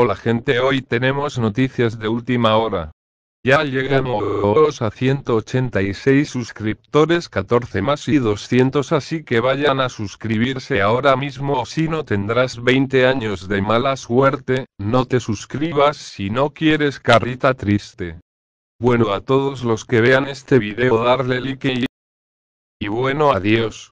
Hola gente, hoy tenemos noticias de última hora. Ya llegamos a 186 suscriptores, 14 más y 200, así que vayan a suscribirse ahora mismo o si no tendrás 20 años de mala suerte, no te suscribas si no quieres carrita triste. Bueno a todos los que vean este video darle like y... Y bueno adiós.